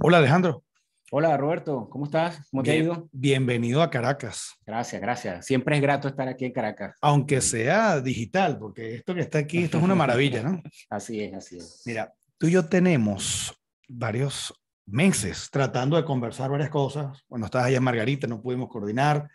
Hola Alejandro. Hola Roberto, ¿cómo estás? ¿Cómo te ha ido? Bienvenido a Caracas. Gracias, gracias. Siempre es grato estar aquí en Caracas. Aunque sea digital, porque esto que está aquí, esto es una maravilla, ¿no? así es, así es. Mira, tú y yo tenemos varios meses tratando de conversar varias cosas. Cuando estabas allá en Margarita no pudimos coordinar.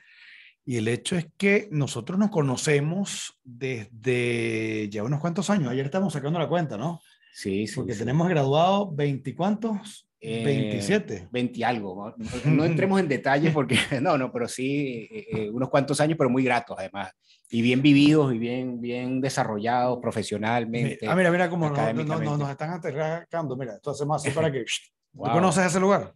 Y el hecho es que nosotros nos conocemos desde ya unos cuantos años. Ayer estamos sacando la cuenta, ¿no? Sí, sí. Porque tenemos graduado veinticuantos. 27. 20 algo. No, entremos en detalles porque, no, no, pero sí, eh, eh, unos cuantos años, pero muy gratos además. Y bien vividos y bien, bien desarrollados profesionalmente. Ah, mira, mira cómo nos, están aterrando. Mira, esto hacemos así para que... ¿Tú conoces ese lugar?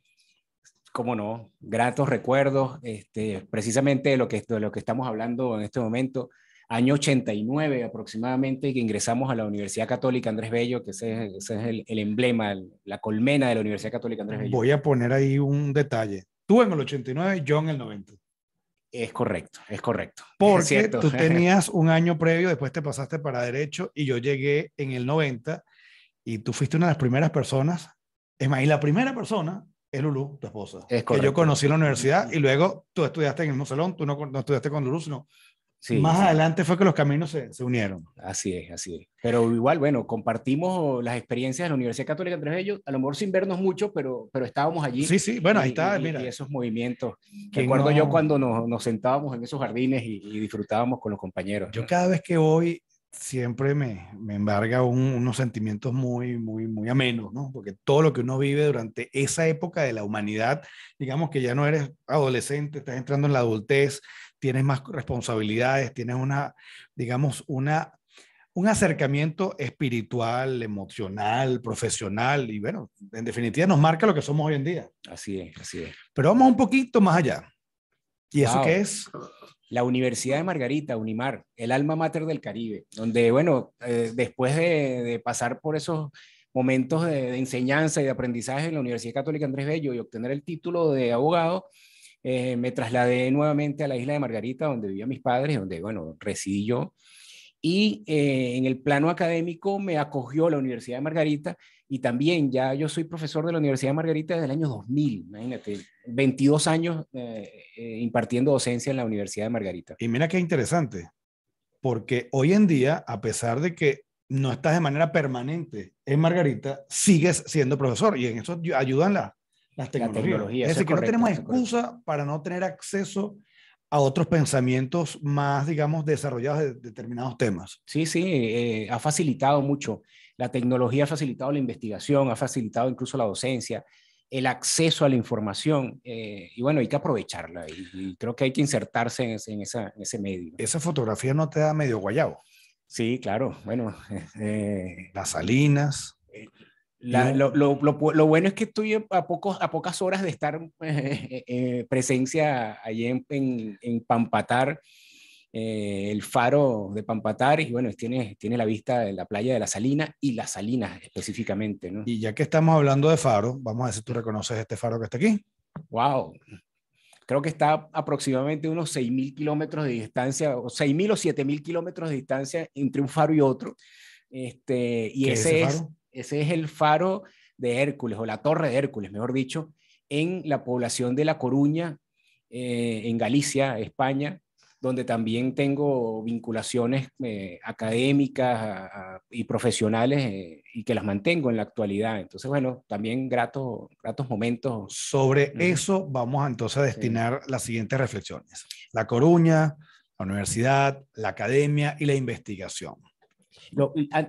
cómo no, gratos recuerdos, este, precisamente de lo, que, de lo que estamos hablando en este momento año 89 aproximadamente, que ingresamos a la Universidad Católica Andrés Bello, que ese, es, el, emblema, la colmena de la Universidad Católica Andrés Bello. Voy a poner ahí un detalle. Tú en el 89, yo en el 90. Es correcto, es correcto. Porque tú tenías un año previo, después te pasaste para derecho y yo llegué en el 90 y tú fuiste una de las primeras personas, es más, y la primera persona es Lulú, tu esposa, es que yo conocí en la universidad y luego tú estudiaste en el Mocelón, tú no, no estudiaste con Lulú, sino más adelante fue que los caminos se, se, unieron. Así es, así es. Pero igual, bueno, compartimos las experiencias de la Universidad Católica entre ellos, a lo mejor sin vernos mucho, pero, pero estábamos allí. Sí, sí, bueno, ahí está, mira. Y esos movimientos. Recuerdo yo cuando nos, nos, sentábamos en esos jardines y, disfrutábamos con los compañeros. Yo cada vez que voy siempre me, me embarga unos sentimientos muy, muy, muy amenos, ¿no? Porque todo lo que uno vive durante esa época de la humanidad, digamos que ya no eres adolescente, estás entrando en la adultez, tienes más responsabilidades, tienes una, digamos, una, un acercamiento espiritual, emocional, profesional y bueno, en definitiva nos marca lo que somos hoy en día. Así es, así es. Pero vamos un poquito más allá. ¿Y eso qué es? la Universidad de Margarita, Unimar, el alma mater del Caribe, donde, bueno, eh, después de, pasar por esos momentos de, enseñanza y de aprendizaje en la Universidad Católica Andrés Bello y obtener el título de abogado, eh, me trasladé nuevamente a la isla de Margarita, donde vivían mis padres, donde, bueno, residí yo. Y eh, en el plano académico me acogió la Universidad de Margarita y también ya yo soy profesor de la Universidad de Margarita desde el año 2000, imagínate, 22 años eh, impartiendo docencia en la Universidad de Margarita. Y mira qué interesante, porque hoy en día, a pesar de que no estás de manera permanente en Margarita, sigues siendo profesor y en eso ayudan las tecnologías. es decir, que no tenemos excusa para no tener acceso a otros pensamientos más, digamos, desarrollados de determinados temas. Sí, sí, eh, ha facilitado mucho. La tecnología ha facilitado la investigación, ha facilitado incluso la docencia, el acceso a la información, eh, y bueno, hay que aprovecharla, y, creo que hay que insertarse en ese, en en ese medio. Esa fotografía no te da medio guayabo. Sí, claro, bueno. Eh, las salinas lo, lo, lo, bueno es que estoy a, pocos, a pocas horas de estar eh, eh, presencia allí en, en, Pampatar, eh, el faro de Pampatar, y bueno, tiene, tiene la vista de la playa de la Salina y la Salina específicamente. Y ya que estamos hablando de faro, vamos a ver si tú reconoces este faro que está aquí. ¡Wow! Creo que está aproximadamente unos 6.000 kilómetros de distancia, o 6.000 o 7.000 kilómetros de distancia entre un faro y otro. Este, y ese, es, ese es el faro de Hércules o la torre de Hércules, mejor dicho, en la población de La Coruña, eh, en Galicia, España, donde también tengo vinculaciones eh, académicas y profesionales eh, y que las mantengo en la actualidad. Entonces, bueno, también gratos, gratos momentos. Sobre eso vamos entonces a destinar las siguientes reflexiones. La Coruña, la universidad, la academia y la investigación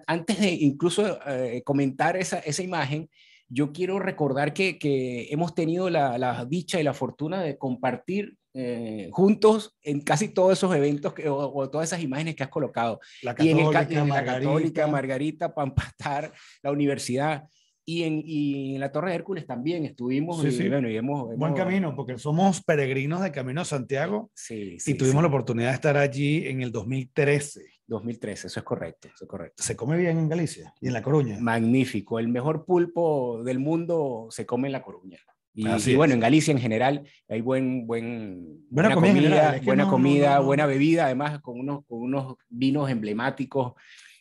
antes de incluso eh, comentar esa, esa, imagen, yo quiero recordar que, que hemos tenido la, la, dicha y la fortuna de compartir eh, juntos en casi todos esos eventos o, todas esas imágenes que has colocado. La Católica, Margarita, Pampastar, la universidad. Y en, y en, la Torre de Hércules también estuvimos. hemos, Buen camino, porque somos peregrinos de Camino a Santiago sí, y tuvimos la oportunidad de estar allí en el 2013. 2013, eso es correcto, eso es correcto. ¿Se come bien en Galicia y en La Coruña? Magnífico, el mejor pulpo del mundo se come en La Coruña. Y, bueno, en Galicia en general hay buen, buen, buena, comida, buena, bebida, además con unos, con unos vinos emblemáticos.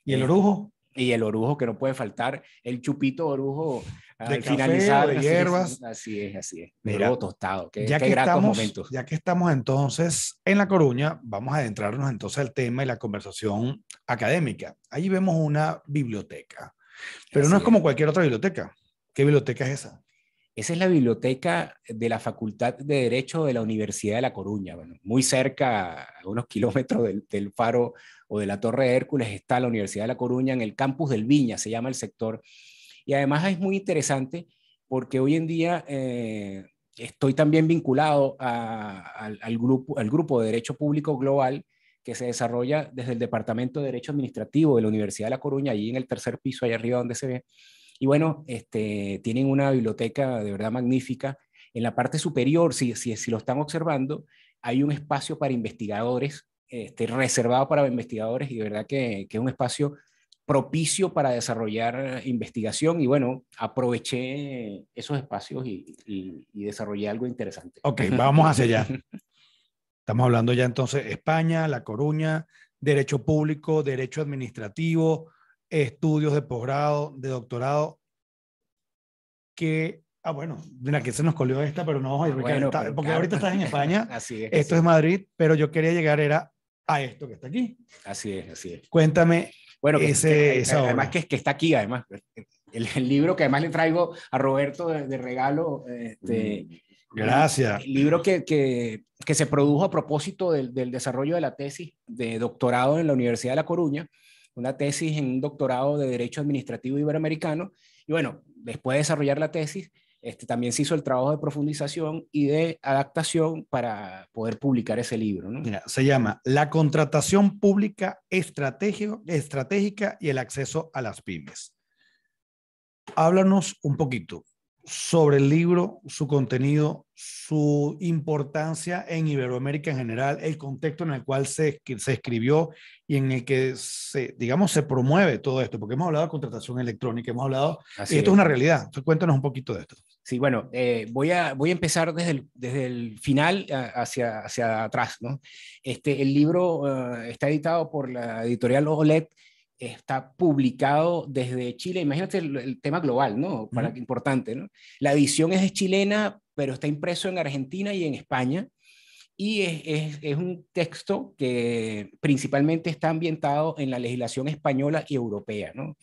¿Y el eh, orujo? y el orujo que no puede faltar, el chupito orujo de café, finalizar. De hierbas. Así es, así es. Mira, tostado. ya que estamos, momentos. Ya que estamos entonces en La Coruña, vamos a adentrarnos entonces al tema y la conversación académica. Allí vemos una biblioteca, pero no es, como cualquier otra biblioteca. ¿Qué biblioteca es esa? Esa es la biblioteca de la Facultad de Derecho de la Universidad de La Coruña, bueno, muy cerca, a unos kilómetros del, del faro o de la Torre de Hércules está la Universidad de La Coruña en el campus del Viña, se llama el sector. Y además es muy interesante porque hoy en día eh, estoy también vinculado al, grupo, al grupo de Derecho Público Global que se desarrolla desde el Departamento de Derecho Administrativo de la Universidad de La Coruña, allí en el tercer piso, allá arriba donde se ve. Y bueno, este, tienen una biblioteca de verdad magnífica. En la parte superior, si, si, si lo están observando, hay un espacio para investigadores este, reservado para investigadores y de verdad que, es un espacio propicio para desarrollar investigación y bueno, aproveché esos espacios y, desarrollé algo interesante. Ok, vamos hacia allá. Estamos hablando ya entonces España, La Coruña, derecho público, derecho administrativo, estudios de posgrado, de doctorado, que, ah, bueno, mira, que se nos colió esta, pero no, porque ahorita estás en España, Así es, esto es Madrid, pero yo quería llegar era a esto que está aquí. Así es, así es. Cuéntame. Bueno, que, ese, además que, está aquí, además. El, libro que además le traigo a Roberto de, regalo. Este, mm, Gracias. El libro que, se produjo a propósito del, del, desarrollo de la tesis de doctorado en la Universidad de La Coruña, una tesis en un doctorado de Derecho Administrativo Iberoamericano. Y bueno, después de desarrollar la tesis, este, también se hizo el trabajo de profundización y de adaptación para poder publicar ese libro. Mira, se llama La contratación pública estratégica y el acceso a las pymes. Háblanos un poquito sobre el libro, su contenido, su importancia en Iberoamérica en general, el contexto en el cual se, se escribió y en el que se, digamos, se promueve todo esto, porque hemos hablado de contratación electrónica, hemos hablado, y esto es. una realidad. cuéntanos un poquito de esto. Sí, bueno, eh, voy, a, voy a empezar desde el, desde el final eh, hacia, hacia atrás, ¿no? Este, el libro eh, está editado por la editorial OLED está publicado desde Chile. Imagínate el, tema global, ¿no? Para importante, ¿no? La edición es chilena, pero está impreso en Argentina y en España. Y es, es, es, un texto que principalmente está ambientado en la legislación española y europea, ¿no?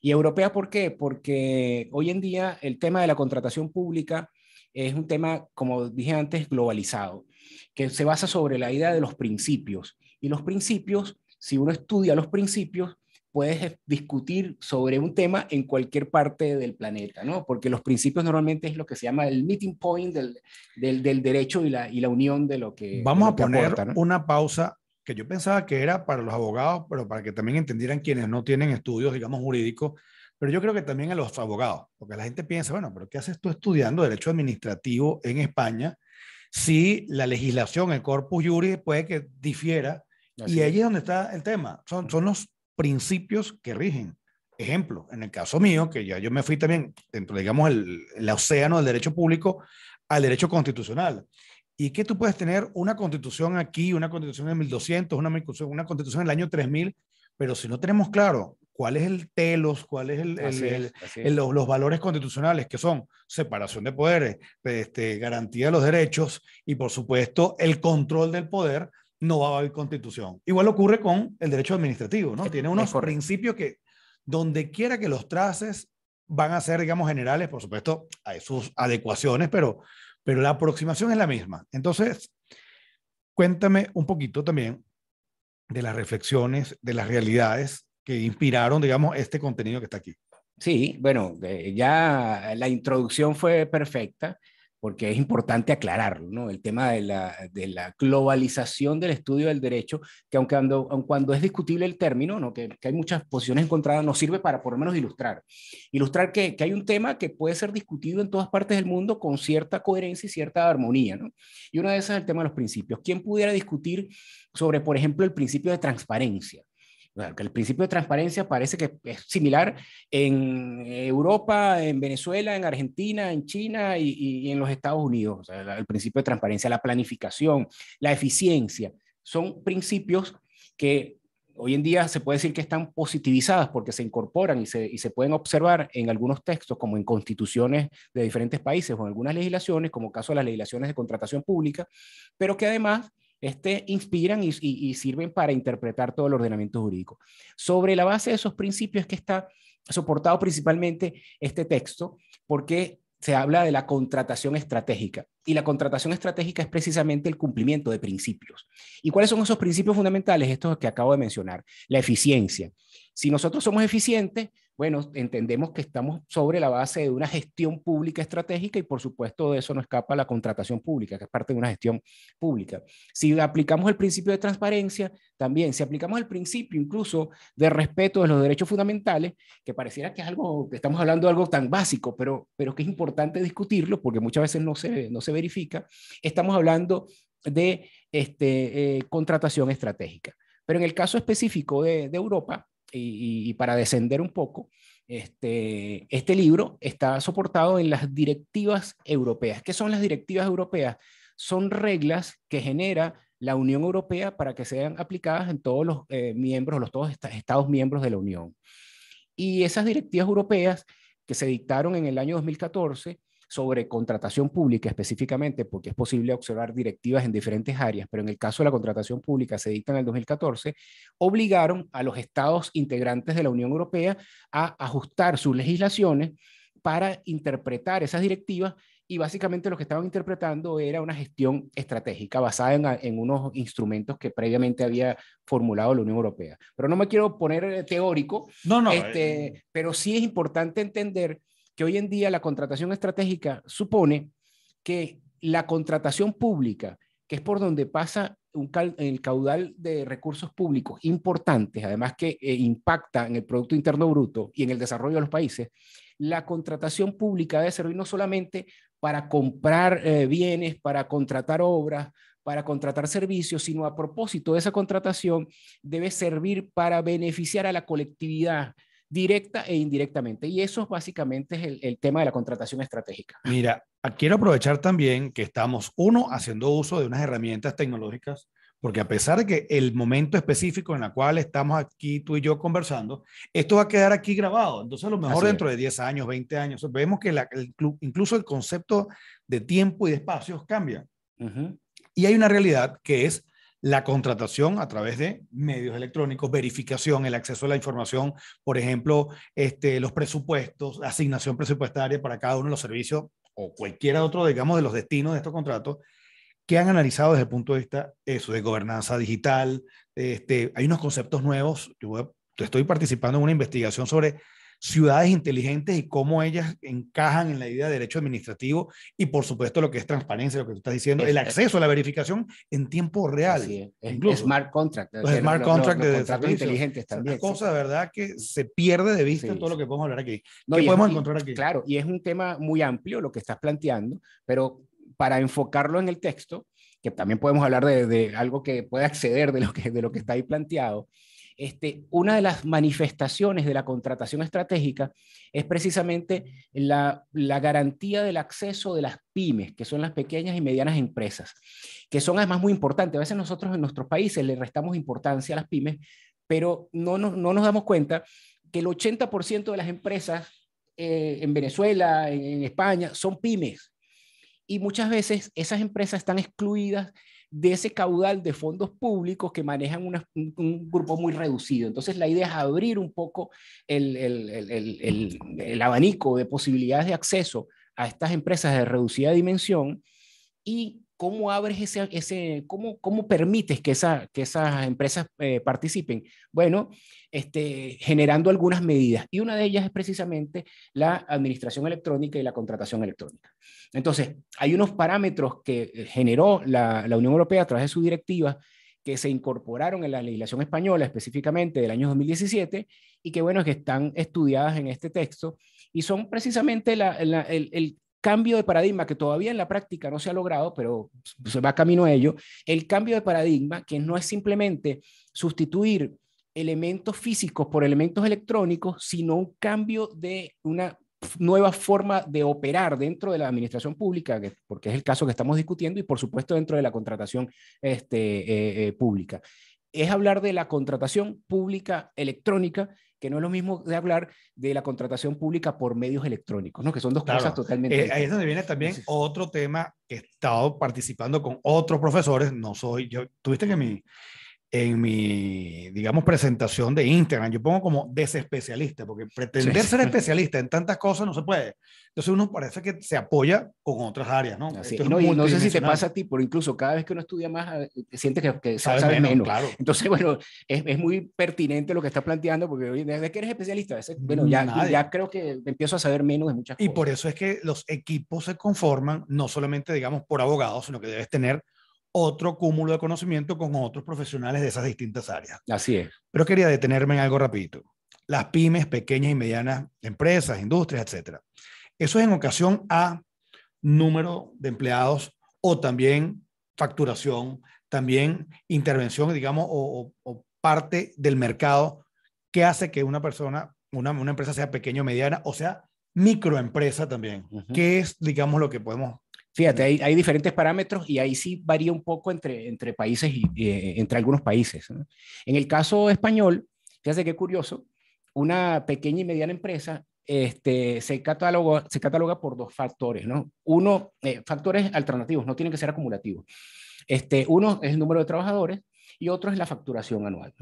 Y europea, ¿por qué? Porque hoy en día el tema de la contratación pública es un tema, como dije antes, globalizado, que se basa sobre la idea de los principios. Y los principios, si uno estudia los principios, puedes discutir sobre un tema en cualquier parte del planeta, ¿no? Porque los principios normalmente es lo que se llama el meeting point del, del, del derecho y la, y la unión de lo que... Vamos a poner una pausa que yo pensaba que era para los abogados, pero para que también entendieran quienes no tienen estudios, digamos, jurídicos, pero yo creo que también a los abogados, porque la gente piensa, bueno, pero ¿qué haces tú estudiando derecho administrativo en España si la legislación, el corpus juris puede que difiera? y ahí es donde está el tema. Son, son los principios que rigen. Ejemplo, en el caso mío, que ya yo me fui también dentro, digamos, el, el océano del derecho público al derecho constitucional. Y que tú puedes tener una constitución aquí, una constitución en 1200, una, una constitución en el año 3000, pero si no tenemos claro cuál es el telos, cuál es, los, valores constitucionales que son separación de poderes, este, garantía de los derechos y por supuesto el control del poder, no va a haber constitución. Igual ocurre con el derecho administrativo, ¿no? Tiene unos principios que donde quiera que los traces van a ser, digamos, generales, por supuesto, hay sus adecuaciones, pero, pero la aproximación es la misma. Entonces, cuéntame un poquito también de las reflexiones, de las realidades que inspiraron, digamos, este contenido que está aquí. Sí, bueno, eh, ya la introducción fue perfecta porque es importante aclararlo, ¿no? El tema de la, globalización del estudio del derecho, que aunque cuando, es discutible el término, ¿no? Que, hay muchas posiciones encontradas, nos sirve para por lo menos ilustrar. Ilustrar que, que, hay un tema que puede ser discutido en todas partes del mundo con cierta coherencia y cierta armonía, ¿no? Y una de esas es el tema de los principios. ¿Quién pudiera discutir sobre, por ejemplo, el principio de transparencia? que El principio de transparencia parece que es similar en Europa, en Venezuela, en Argentina, en China y, en los Estados Unidos. el principio de transparencia, la planificación, la eficiencia, son principios que hoy en día se puede decir que están positivizadas porque se incorporan y se, pueden observar en algunos textos, como en constituciones de diferentes países o en algunas legislaciones, como caso de las legislaciones de contratación pública, pero que además este inspiran y, sirven para interpretar todo el ordenamiento jurídico. Sobre la base de esos principios que está soportado principalmente este texto, porque se habla de la contratación estratégica. Y la contratación estratégica es precisamente el cumplimiento de principios. ¿Y cuáles son esos principios fundamentales? Estos que acabo de mencionar. La eficiencia. Si nosotros somos eficientes, bueno, entendemos que estamos sobre la base de una gestión pública estratégica y por supuesto de eso no escapa la contratación pública, que es parte de una gestión pública. Si aplicamos el principio de transparencia, también, si aplicamos el principio incluso de respeto de los derechos fundamentales, que pareciera que es algo, que estamos hablando de algo tan básico, pero, pero que es importante discutirlo porque muchas veces no se, no se verifica, estamos hablando de este, eh, contratación estratégica. Pero en el caso específico de, de Europa, y, para descender un poco, este, este libro está soportado en las directivas europeas. ¿Qué son las directivas europeas? Son reglas que genera la Unión Europea para que sean aplicadas en todos los eh, miembros, los todos estados miembros de la Unión. Y esas directivas europeas que se dictaron en el año 2014 sobre contratación pública específicamente, porque es posible observar directivas en diferentes áreas, pero en el caso de la contratación pública se dicta en el 2014, obligaron a los estados integrantes de la Unión Europea a ajustar sus legislaciones para interpretar esas directivas y básicamente lo que estaban interpretando era una gestión estratégica basada en, unos instrumentos que previamente había formulado la Unión Europea. Pero no me quiero poner eh, teórico, no, este, eh, pero sí es importante entender que hoy en día la contratación estratégica supone que la contratación pública, que es por donde pasa el caudal de recursos públicos importantes, además que eh, impacta en el Producto Interno Bruto y en el desarrollo de los países, la contratación pública debe servir no solamente para comprar eh, bienes, para contratar obras, para contratar servicios, sino a propósito de esa contratación debe servir para beneficiar a la colectividad, directa e indirectamente. Y eso básicamente es el, el, tema de la contratación estratégica. Mira, ah, quiero aprovechar también que estamos, uno, haciendo uso de unas herramientas tecnológicas, porque a pesar de que el momento específico en el cual estamos aquí tú y yo conversando, esto va a quedar aquí grabado. Entonces, a lo mejor dentro de 10 años, 20 años, vemos que la, incluso el concepto de tiempo y de espacios cambia. Y hay una realidad que es la contratación a través de medios electrónicos, verificación, el acceso a la información, por ejemplo, este, los presupuestos, asignación presupuestaria para cada uno de los servicios o cualquiera otro, digamos, de los destinos de estos contratos, que han analizado desde el punto de vista eso, de gobernanza digital. Este, hay unos conceptos nuevos. Yo estoy participando en una investigación sobre ciudades inteligentes y cómo ellas encajan en la idea de derecho administrativo y por supuesto lo que es transparencia, lo que tú estás diciendo, el acceso a la verificación en tiempo real. Sí, incluso. Smart contract. Los smart contracts contract de contratos inteligentes también. cosa, ¿verdad? Que se pierde de vista todo lo que podemos hablar aquí. No, podemos encontrar aquí? Claro, y es un tema muy amplio lo que estás planteando, pero para enfocarlo en el texto, que también podemos hablar de, algo que puede acceder de lo que, de lo que está ahí planteado, este, una de las manifestaciones de la contratación estratégica es precisamente la, garantía del acceso de las pymes, que son las pequeñas y medianas empresas, que son además muy importantes. A veces nosotros en nuestros países le restamos importancia a las pymes, pero no nos, damos cuenta que el 80% de las empresas eh, en Venezuela, en España, son pymes. Y muchas veces esas empresas están excluidas de ese caudal de fondos públicos que manejan un, grupo muy reducido. Entonces la idea es abrir un poco el, el abanico de posibilidades de acceso a estas empresas de reducida dimensión y ¿cómo abres ese, ese cómo, cómo permites que, esa, que esas empresas eh, participen? Bueno, este, generando algunas medidas y una de ellas es precisamente la administración electrónica y la contratación electrónica. Entonces, hay unos parámetros que eh, generó la, la Unión Europea a través de su directiva que se incorporaron en la legislación española específicamente del año 2017 y que bueno, que están estudiadas en este texto y son precisamente la, la, el, el cambio de paradigma que todavía en la práctica no se ha logrado, pero se va camino a ello, el cambio de paradigma que no es simplemente sustituir elementos físicos por elementos electrónicos, sino un cambio de una nueva forma de operar dentro de la administración pública, porque es el caso que estamos discutiendo, y por supuesto dentro de la contratación este, eh, eh, pública. Es hablar de la contratación pública electrónica que no es lo mismo de hablar de la contratación pública por medios electrónicos, ¿no? que son dos cosas totalmente diferentes. Eh, ahí es donde viene también otro tema que he estado participando con otros profesores, no soy yo, tuviste que mi, en mi, digamos, presentación de Instagram. Yo pongo como desespecialista, porque pretender ser especialista en tantas cosas no se puede. Entonces uno parece que se apoya con otras áreas, ¿no? no, sé si te pasa a ti, pero incluso cada vez que uno estudia más, eh, sientes que, que sabes, menos. Entonces, bueno, es, es, muy pertinente lo que estás planteando, porque desde que eres especialista, bueno, ya, ya creo que empiezo a saber menos de muchas cosas. Y por eso es que los equipos se conforman, no solamente, digamos, por abogados, sino que debes tener otro cúmulo de conocimiento con otros profesionales de esas distintas áreas. Así es. Pero quería detenerme en algo rapidito. Las pymes, pequeñas y medianas empresas, industrias, etcétera. Eso es en ocasión a número de empleados o también facturación, también intervención, digamos, o, parte del mercado que hace que una persona, una, empresa sea pequeña o mediana o sea microempresa también, qué que es, digamos, lo que podemos Fíjate, hay, diferentes parámetros y ahí sí varía un poco entre, entre países y eh, entre algunos países. En el caso español, fíjate qué curioso, una pequeña y mediana empresa este, se, cataloga, se cataloga por dos factores, ¿no? Uno, eh, factores alternativos, no tienen que ser acumulativos. Este, uno es el número de trabajadores y otro es la facturación anual.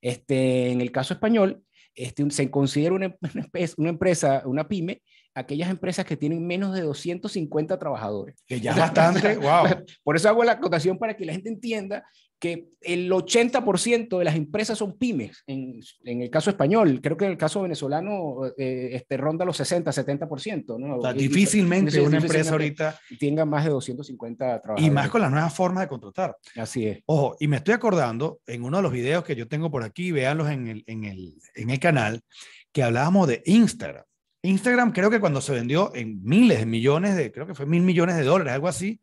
Este, en el caso español, este, se considera una, una, empresa, una pyme, aquellas empresas que tienen menos de 250 trabajadores. Que ya es bastante, wow. Por eso hago la acotación para que la gente entienda que el 80% de las empresas son pymes, en, el caso español, creo que en el caso venezolano eh, este, ronda los 60, 70%. difícilmente una empresa ahorita tenga más de 250 trabajadores. Y más con la nueva forma de contratar. Así es. Ojo, y me estoy acordando en uno de los videos que yo tengo por aquí, véanlos en el, en el canal, que hablábamos de Instagram. Instagram creo que cuando se vendió en miles de millones de, creo que fue mil millones de dólares, algo así,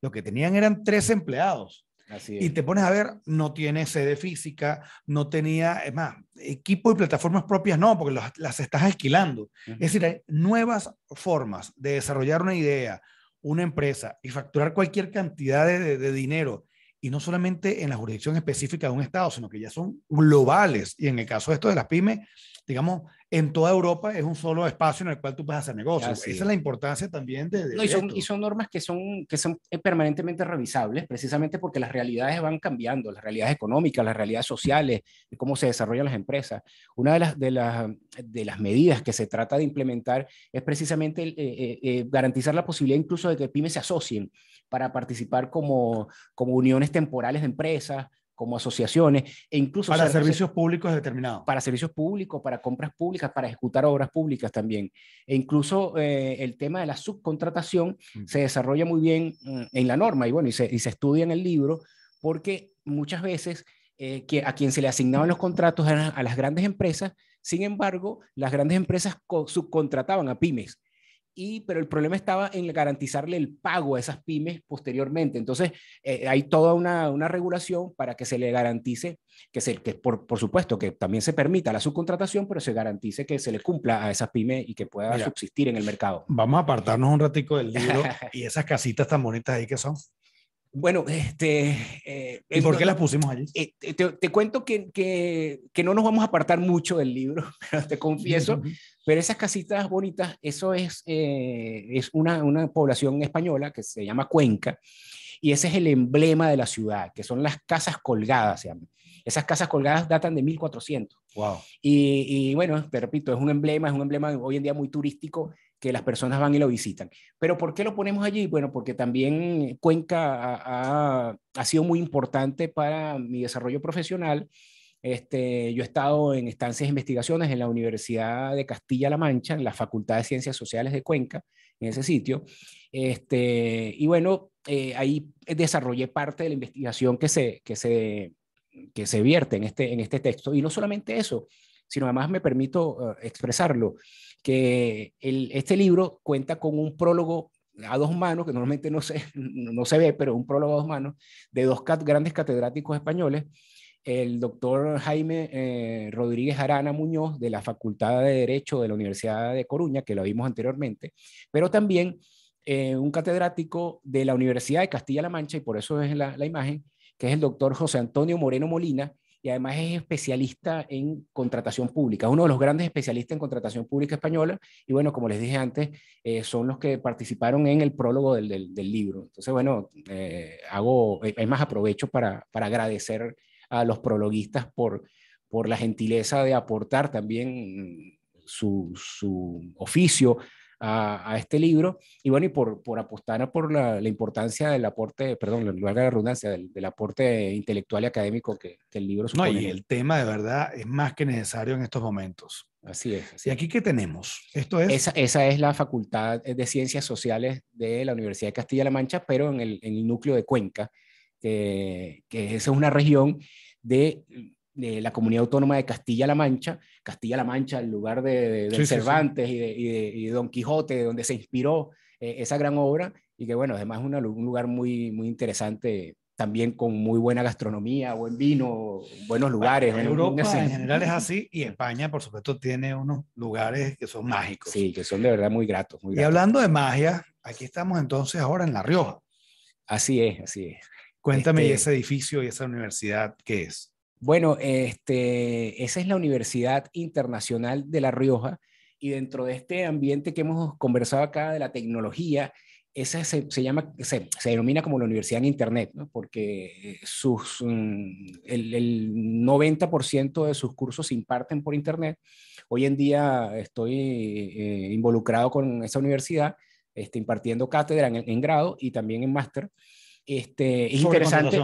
lo que tenían eran tres empleados. Y te pones a ver, no tiene sede física, no tenía, es más, equipo y plataformas propias no, porque las estás alquilando. Es decir, hay nuevas formas de desarrollar una idea, una empresa y facturar cualquier cantidad de, de dinero. Y no solamente en la jurisdicción específica de un Estado, sino que ya son globales. Y en el caso de esto de las pymes, digamos, en toda Europa es un solo espacio en el cual tú puedes hacer negocios. Esa es la importancia también de... no, y, son, y, son, normas que son, que son eh, permanentemente revisables, precisamente porque las realidades van cambiando, las realidades económicas, las realidades sociales, cómo se desarrollan las empresas. Una de las, de las, de las medidas que se trata de implementar es precisamente eh, eh, garantizar la posibilidad incluso de que pymes se asocien para participar como, como uniones temporales de empresas como asociaciones e incluso... Para servicios públicos determinados. Para servicios públicos, para compras públicas, para ejecutar obras públicas también. E incluso eh, el tema de la subcontratación se desarrolla muy bien mm, en la norma y bueno, y se, estudia en el libro porque muchas veces eh, que a quien se le asignaban los contratos eran a las grandes empresas, sin embargo, las grandes empresas subcontrataban a pymes y, pero el problema estaba en garantizarle el pago a esas pymes posteriormente. Entonces, eh, hay toda una, una, regulación para que se le garantice, que, se, que por, por, supuesto que también se permita la subcontratación, pero se garantice que se le cumpla a esas pymes y que pueda subsistir en el mercado. Vamos a apartarnos un ratico del libro y esas casitas tan bonitas ahí que son. Bueno, este... Eh, ¿Y por qué las pusimos allí? Eh, te, cuento que, que, que, no nos vamos a apartar mucho del libro, pero te confieso pero esas casitas bonitas, eso es, eh, es una, población española que se llama Cuenca, y ese es el emblema de la ciudad, que son las casas colgadas, Esas casas colgadas datan de 1400. Wow. Y, bueno, te repito, es un emblema, es un emblema hoy en día muy turístico que las personas van y lo visitan. Pero ¿por qué lo ponemos allí? Bueno, porque también Cuenca ha sido muy importante para mi desarrollo profesional este, yo he estado en estancias de investigaciones en la Universidad de Castilla-La Mancha, en la Facultad de Ciencias Sociales de Cuenca, en ese sitio. Este, y bueno, eh, ahí desarrollé parte de la investigación que se, que se, que se vierte en este, en este texto. Y no solamente eso, sino además me permito eh, expresarlo, que este libro cuenta con un prólogo a dos manos, que normalmente no se, no se ve, pero un prólogo a dos manos, de dos grandes catedráticos españoles, el doctor Jaime eh, Rodríguez Arana Muñoz de la Facultad de Derecho de la Universidad de Coruña, que lo vimos anteriormente, pero también eh, un catedrático de la Universidad de Castilla-La Mancha, y por eso es la, imagen, que es el doctor José Antonio Moreno Molina, y además es especialista en contratación pública, uno de los grandes especialistas en contratación pública española, y bueno, como les dije antes, eh, son los que participaron en el prólogo del, libro. Entonces, bueno, hago, es más, aprovecho para, para agradecer a los prologuistas por, por la gentileza de aportar también su, su oficio a, este libro y bueno, y por, por apostar por la, la, importancia del aporte, perdón, de la redundancia, del, del, aporte intelectual y académico que, el libro supone. No, y el tema de verdad es más que necesario en estos momentos. Así es. ¿Y aquí qué tenemos? Esto es... Esa, esa, es la Facultad de Ciencias Sociales de la Universidad de Castilla-La Mancha, pero en el, en el núcleo de Cuenca, que, que esa es una región de, la comunidad autónoma de Castilla-La Mancha, Castilla-La Mancha, el lugar de, Cervantes Y, de, Don Quijote, donde se inspiró eh, esa gran obra, y que bueno, además es un lugar muy, muy interesante también con muy buena gastronomía, buen vino, buenos lugares. en Europa en general es así y España, por supuesto, tiene unos lugares que son mágicos. Sí, que son de verdad muy gratos. Muy gratos. Y hablando de magia, aquí estamos entonces ahora en La Rioja. Así es, así es. Cuéntame y ese este edificio y esa universidad, ¿qué es? Bueno, este, esa es la Universidad Internacional de La Rioja y dentro de este ambiente que hemos conversado acá de la tecnología, esa se, llama, se, denomina como la Universidad en Internet, porque sus, mm, el, 90% de sus cursos se imparten por Internet. Hoy en día estoy eh, involucrado con esa universidad, este, impartiendo cátedra en grado y también en máster. Este, es interesante.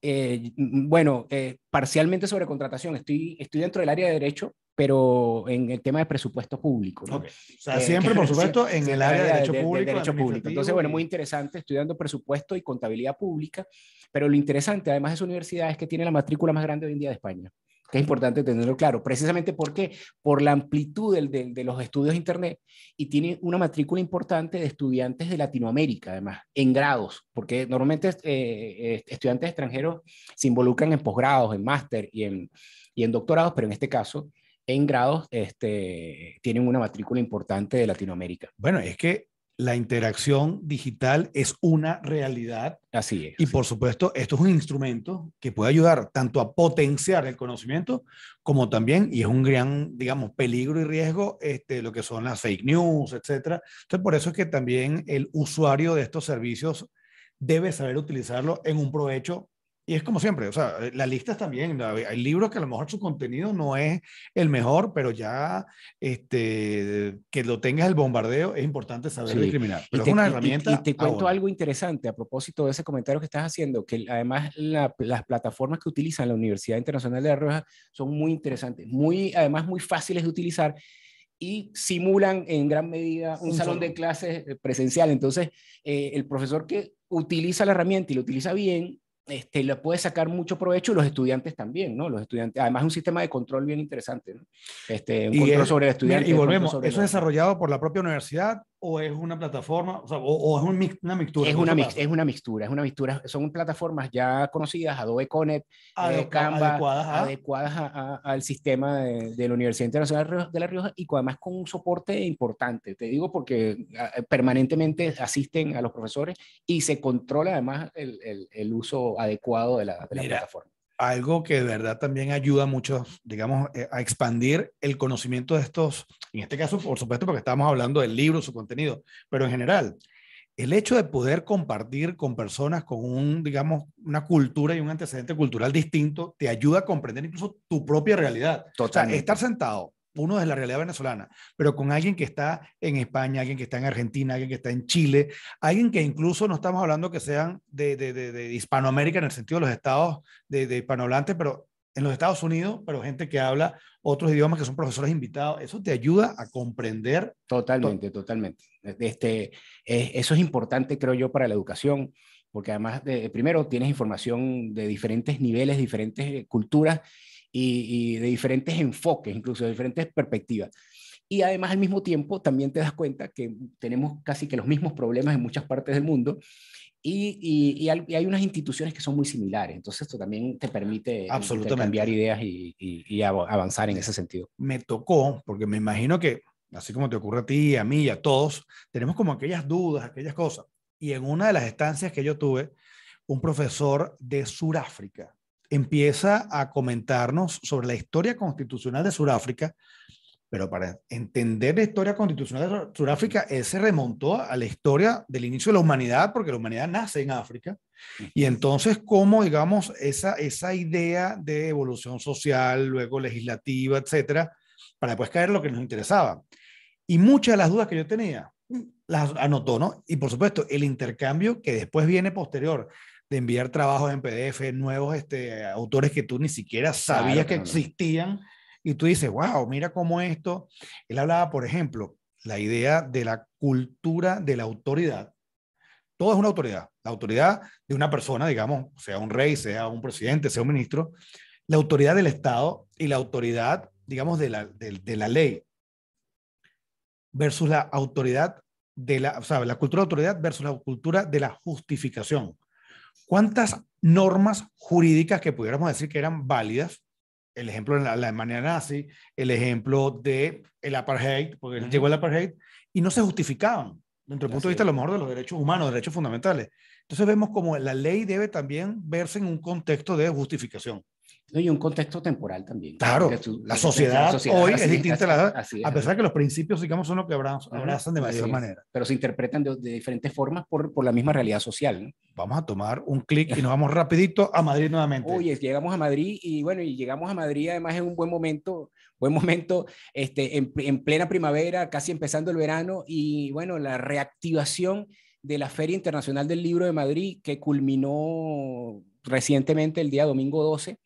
Eh, bueno, eh, parcialmente sobre contratación. Estoy, estoy dentro del área de derecho, pero en el tema de presupuesto público. Eh, siempre, por supuesto, en el área de derecho, público, de derecho Entonces, bueno, muy interesante, estudiando presupuesto y contabilidad pública, pero lo interesante, además de su universidad, es que tiene la matrícula más grande hoy en día de España que es importante tenerlo claro, precisamente porque por la amplitud de los estudios de Internet y tiene una matrícula importante de estudiantes de Latinoamérica, además, en grados, porque normalmente eh, eh, estudiantes extranjeros se involucran en posgrados, en máster y en, y en doctorados, pero en este caso, en grados, este, tienen una matrícula importante de Latinoamérica. Bueno, es que la interacción digital es una realidad. Así es. Y por supuesto, esto es un instrumento que puede ayudar tanto a potenciar el conocimiento como también, y es un gran, digamos, peligro y riesgo, este, lo que son las fake news, etcétera. Entonces, por eso es que también el usuario de estos servicios debe saber utilizarlo en un provecho y es como siempre, o sea, eh, las listas también, hay libros que a lo mejor su contenido no es el mejor, pero ya este, que lo tengas el bombardeo es importante saber discriminar. Pero es una herramienta. Y, te cuento algo interesante a propósito de ese comentario que estás haciendo, que además las plataformas que utilizan la Universidad Internacional de La Rioja son muy interesantes, muy, además muy fáciles de utilizar y simulan en gran medida un, salón de clases eh, presencial. Entonces, eh, el profesor que utiliza la herramienta y lo utiliza bien, este, le puede sacar mucho provecho los estudiantes también, ¿no? Los estudiantes, además un sistema de control bien interesante, ¿no? Este, un control sobre el estudiante. Y volvemos, eso es desarrollado por la propia universidad o es una plataforma, o, es una mixtura. Es una, mix, es una mixtura, es una mixtura. Son plataformas ya conocidas, Adobe Connect, eh, Canva, adecuadas, al sistema de, la Universidad Internacional de La Rioja y además con un soporte importante. Te digo porque ah, eh, permanentemente asisten a los profesores y se controla además el, uso adecuado de la, plataforma algo que de verdad también ayuda mucho, digamos, eh, a expandir el conocimiento de estos, en este caso, por supuesto, porque estábamos hablando del libro, su contenido, pero en general, el hecho de poder compartir con personas con un, digamos, una cultura y un antecedente cultural distinto, te ayuda a comprender incluso tu propia realidad. Total. O sea, estar sentado uno desde la realidad venezolana, pero con alguien que está en España, alguien que está en Argentina, alguien que está en Chile, alguien que incluso no estamos hablando que sean de, Hispanoamérica en el sentido de los estados de hispanohablantes, pero en los Estados Unidos, pero gente que habla otros idiomas que son profesores invitados. Eso te ayuda a comprender. Totalmente, totalmente. Este, eso es importante, creo yo, para la educación, porque además, primero, tienes información de diferentes niveles, diferentes culturas, y, de diferentes enfoques, incluso de diferentes perspectivas. Y además al mismo tiempo también te das cuenta que tenemos casi que los mismos problemas en muchas partes del mundo y, hay unas instituciones que son muy similares. Entonces, esto también te permite cambiar ideas y, y, avanzar en ese sentido. Me tocó, porque me imagino que, así como te ocurre a ti, a mí y a todos, tenemos como aquellas dudas, aquellas cosas. Y en una de las estancias que yo tuve, un profesor de Sudáfrica empieza a comentarnos sobre la historia constitucional de Sudáfrica, pero para entender la historia constitucional de Sudáfrica, él se remontó a la historia del inicio de la humanidad, porque la humanidad nace en África. Y entonces, cómo, digamos, esa, esa idea de evolución social, luego legislativa, etcétera, para después caer en lo que nos interesaba. Y muchas de las dudas que yo tenía, las anotó, ¿no? Y por supuesto, el intercambio que después viene posterior de enviar trabajos en PDF, nuevos este, autores que tú ni siquiera sabías que existían, y tú dices, wow, mira cómo esto. Él hablaba, por ejemplo, la idea de la cultura de la autoridad. Todo es una autoridad. La autoridad de una persona, digamos, sea un rey, sea un presidente, sea un ministro, la autoridad del Estado y la autoridad, digamos, de la, de, la ley versus la autoridad de la, o sea, la cultura de autoridad versus la cultura de la justificación. ¿Cuántas normas jurídicas que pudiéramos decir que eran válidas? El ejemplo de la Alemania nazi, el ejemplo de el apartheid, porque llegó el apartheid, y no se justificaban desde el punto de vista lo mejor de los derechos humanos, derechos fundamentales. Entonces vemos como la ley debe también verse en un contexto de justificación y un contexto temporal también. Claro, la, sociedad hoy es distinta a la a pesar que los principios, digamos, son los que abrazan, de mayor manera. Pero se interpretan de, diferentes formas por, por, la misma realidad social. Vamos a tomar un clic y nos vamos rapidito a Madrid nuevamente. Oye, llegamos a Madrid y bueno, y llegamos a Madrid además en un buen momento, buen momento, este, en, en plena primavera, casi empezando el verano y bueno, la reactivación de la Feria Internacional del Libro de Madrid que culminó recientemente el día domingo 12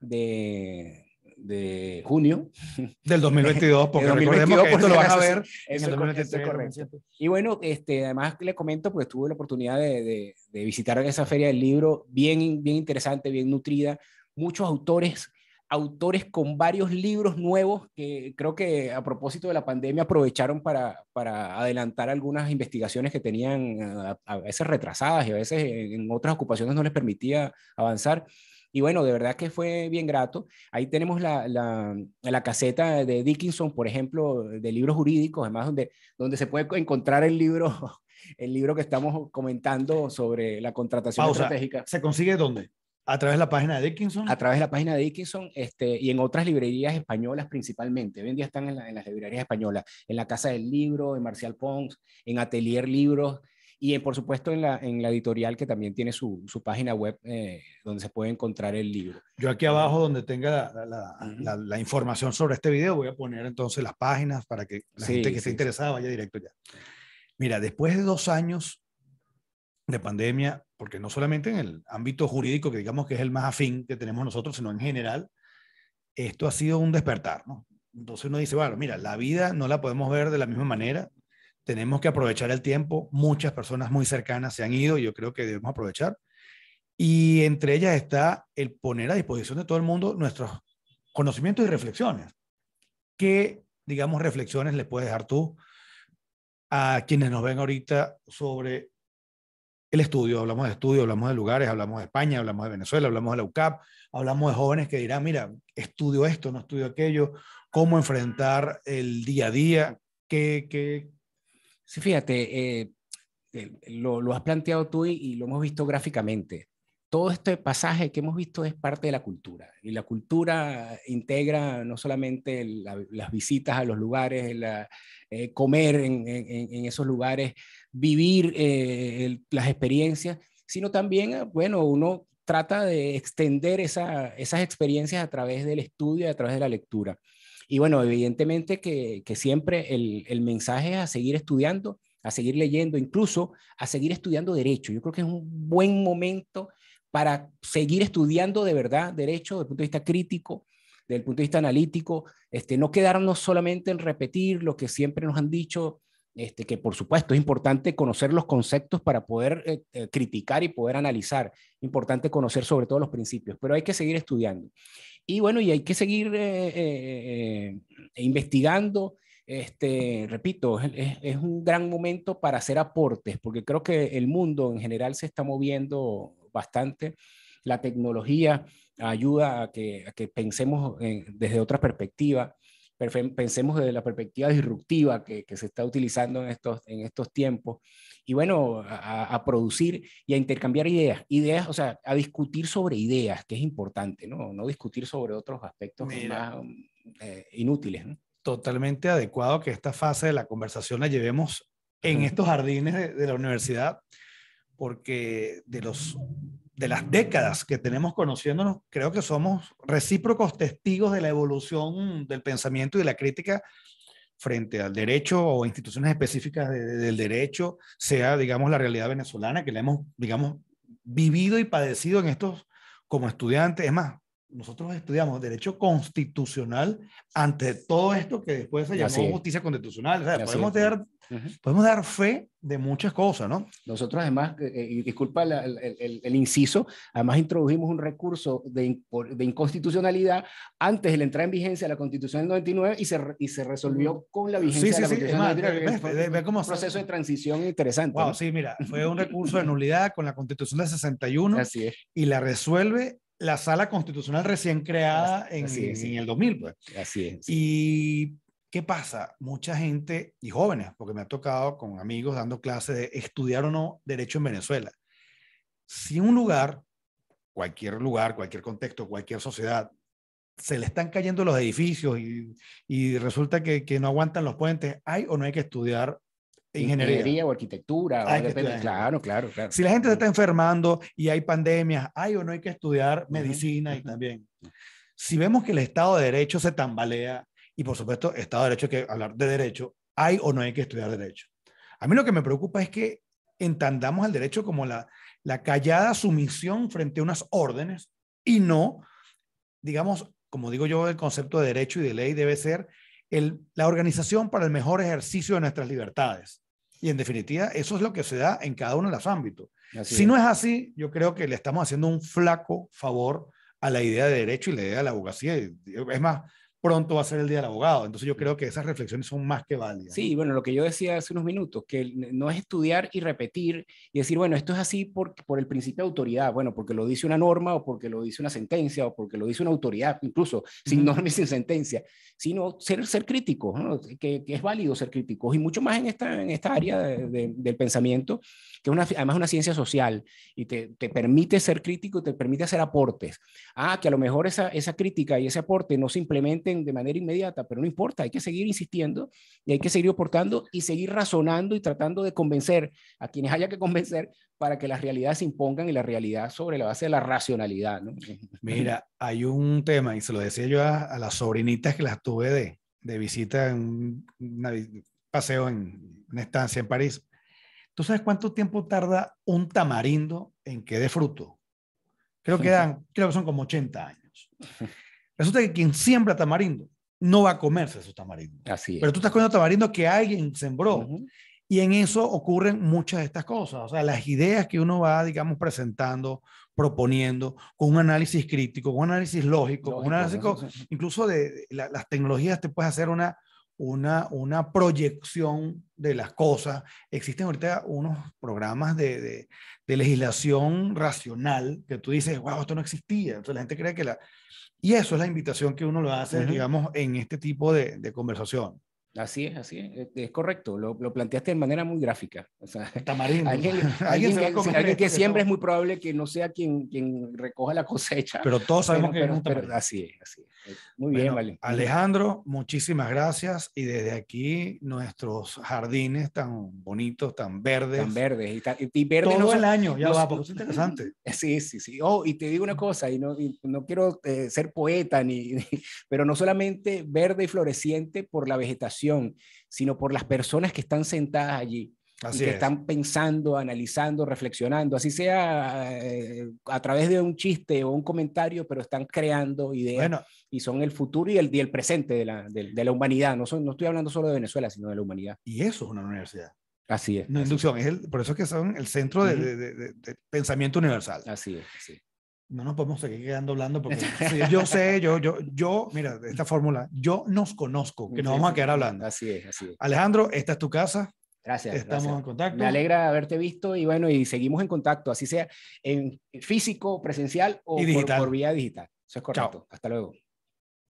de, de junio. Del 2022, porque 2022, lo vas a ver en el 2023. Y bueno, este, además le comento, pues tuve la oportunidad de, de, de, visitar esa feria del libro, bien, bien interesante, bien nutrida, muchos autores autores con varios libros nuevos que creo que a propósito de la pandemia aprovecharon para, para adelantar algunas investigaciones que tenían a veces retrasadas y a veces en otras ocupaciones no les permitía avanzar. Y bueno, de verdad que fue bien grato. Ahí tenemos la, caseta de Dickinson, por ejemplo, de libros jurídicos, además donde, donde se puede encontrar el libro, el libro que estamos comentando sobre la contratación estratégica. ¿Se consigue dónde? A través de la página de Dickinson. A través de la página de Dickinson este, y en otras librerías españolas principalmente. Hoy en día están en las librerías españolas, en la Casa del Libro, en Marcial Pons, en Atelier Libros, y por supuesto en la, en la editorial que también tiene su, su página web eh, donde se puede encontrar el libro. Yo aquí abajo donde tenga la, la, información sobre este video voy a poner entonces las páginas para que la gente que esté interesada vaya directo ya. Mira, después de dos años de pandemia, porque no solamente en el ámbito jurídico, que digamos que es el más afín que tenemos nosotros, sino en general, esto ha sido un despertar, ¿no? Entonces uno dice, bueno, mira, la vida no la podemos ver de la misma manera, tenemos que aprovechar el tiempo. Muchas personas muy cercanas se han ido y yo creo que debemos aprovechar. Y entre ellas está el poner a disposición de todo el mundo nuestros conocimientos y reflexiones. ¿Qué, digamos, reflexiones le puedes dar tú a quienes nos ven ahorita sobre el estudio? Hablamos de estudio, hablamos de lugares, hablamos de España, hablamos de Venezuela, hablamos de la UCAP, hablamos de jóvenes que dirán, mira, estudio esto, no estudio aquello, cómo enfrentar el día a día, qué, qué, Sí, fíjate, eh, lo, has planteado tú y, lo hemos visto gráficamente. Todo este pasaje que hemos visto es parte de la cultura y la cultura integra no solamente las visitas a los lugares, eh, comer en, esos lugares, vivir eh, las experiencias, sino también, bueno, uno trata de extender esas experiencias a través del estudio, a través de la lectura. Y bueno, evidentemente que, siempre el, mensaje es a seguir estudiando, a seguir leyendo, incluso a seguir estudiando derecho. Yo creo que es un buen momento para seguir estudiando de verdad derecho desde el punto de vista crítico, desde el punto de vista analítico, este, no quedarnos solamente en repetir lo que siempre nos han dicho, este, que por supuesto es importante conocer los conceptos para poder eh, eh, criticar y poder analizar, importante conocer sobre todo los principios, pero hay que seguir estudiando. Y bueno, y hay que seguir eh, eh, eh, investigando. Este, repito, es, un gran momento para hacer aportes, porque creo que el mundo en general se está moviendo bastante. La tecnología ayuda a que, pensemos desde otra perspectiva pensemos desde la perspectiva disruptiva que, se está utilizando en estos, en estos tiempos, y bueno, a, producir y a intercambiar ideas, ideas, o sea, a discutir sobre ideas, que es importante, ¿no? No discutir sobre otros aspectos más eh, inútiles. Totalmente adecuado que esta fase de la conversación la llevemos en estos jardines de la universidad, porque de los de las décadas que tenemos conociéndonos, creo que somos recíprocos testigos de la evolución del pensamiento y de la crítica frente al derecho o instituciones específicas del derecho, sea, digamos, la realidad venezolana que la hemos, digamos, vivido y padecido en estos como estudiantes. Es más, nosotros estudiamos derecho constitucional ante todo esto que después se llamó justicia constitucional. podemos, dar, podemos dar fe de muchas cosas, ¿no? Nosotros además, eh, eh, y disculpa el, inciso, además introdujimos un recurso de, de, inconstitucionalidad antes de la entrada en vigencia de la Constitución del 99 y se, y se resolvió con la vigencia de la Constitución sí. del 99. Ve, un proceso de transición interesante. Wow, Sí, mira, fue un recurso de nulidad con la Constitución del 61 y la resuelve la sala constitucional recién creada en, el 2000. Pues. Así es. Y ¿qué pasa? Mucha gente y jóvenes, porque me ha tocado con amigos dando clases de estudiar o no derecho en Venezuela. Si un lugar, cualquier lugar, cualquier contexto, cualquier sociedad, se le están cayendo los edificios y, resulta que, que no aguantan los puentes, ¿hay o no hay que estudiar Ingeniería. o arquitectura. claro, claro, claro. Si la gente se está enfermando y hay pandemias, hay o no hay que estudiar medicina y también. Si vemos que el Estado de Derecho se tambalea, y por supuesto, Estado de Derecho hay que hablar de derecho, hay o no hay que estudiar derecho. A mí lo que me preocupa es que entendamos al derecho como la, la callada sumisión frente a unas órdenes y no, digamos, como digo yo, el concepto de derecho y de ley debe ser la organización para el mejor ejercicio de nuestras libertades. Y en definitiva, eso es lo que se da en cada uno de los ámbitos. si no es así, yo creo que le estamos haciendo un flaco favor a la idea de derecho y la idea de la abogacía. Es más, pronto va a ser el día del abogado. Entonces yo creo que esas reflexiones son más que válidas. Sí, bueno, lo que yo decía hace unos minutos, que no es estudiar y repetir y decir, bueno, esto es así por, por el principio de autoridad, bueno, porque lo dice una norma o porque lo dice una sentencia o porque lo dice una autoridad, incluso sin norma y sin sentencia, sino ser, ser crítico que, es válido ser críticos y mucho más en esta, en esta área del pensamiento, que es una, además una ciencia social y te, te, permite ser crítico, te permite hacer aportes. Ah, que a lo mejor esa, esa crítica y ese aporte no simplemente de manera inmediata, pero no importa, hay que seguir insistiendo y hay que seguir aportando y seguir razonando y tratando de convencer a quienes haya que convencer para que las realidades se impongan y la realidad sobre la base de la racionalidad. Mira, hay un tema, y se lo decía yo a, las sobrinitas que las tuve de, de visita en un, paseo en una estancia en París. ¿Tú sabes cuánto tiempo tarda un tamarindo en que dé fruto? Creo que, dan, creo que son como 80 años. Resulta que quien siembra tamarindo no va a comerse su tamarindo. Así es. Pero tú estás comiendo tamarindo que alguien sembró. Y en eso ocurren muchas de estas cosas. O sea, las ideas que uno va, digamos, presentando, proponiendo, con un análisis crítico, con un análisis lógico, un análisis, incluso de, las tecnologías, te puedes hacer una, una, una proyección de las cosas. Existen ahorita unos programas de, de, de, legislación racional que tú dices, wow, esto no existía. Entonces la gente cree que la y eso es la invitación que uno lo hace, digamos, en este tipo de, conversación. Así es, así es, es correcto, lo, planteaste de manera muy gráfica. O sea, alguien, que, siempre es muy probable que no sea quien, quien recoja la cosecha. Pero todos sabemos que pero, es un Así es, así es. Muy bien, vale. Alejandro, muchísimas gracias. Y desde aquí, nuestros jardines tan bonitos, tan verdes. Tan verdes. Y, Todo el año, ya va, porque es interesante. Sí, sí, sí. Oh, y te digo una mm. cosa, y no, no quiero eh, ser poeta, ni, pero no solamente verde y floreciente por la vegetación, sino por las personas que están sentadas allí Así que están pensando, analizando, reflexionando, así sea eh, a través de un chiste o un comentario, pero están creando ideas y son el futuro y el, el presente de la, de, la humanidad. No, son, no estoy hablando solo de Venezuela, sino de la humanidad. Y eso es una universidad. Así es. No inducción, es el, por eso es que son el centro de, de, de, pensamiento universal. Así es. No nos podemos seguir quedando hablando porque yo sé, yo, yo, yo, mira, esta fórmula, yo nos conozco, que nos vamos a quedar hablando. Así es, así es. Alejandro, esta es tu casa. Gracias. Estamos en contacto. Me alegra haberte visto y bueno, y seguimos en contacto, así sea en físico, presencial o por, vía digital. Eso es correcto. Hasta luego.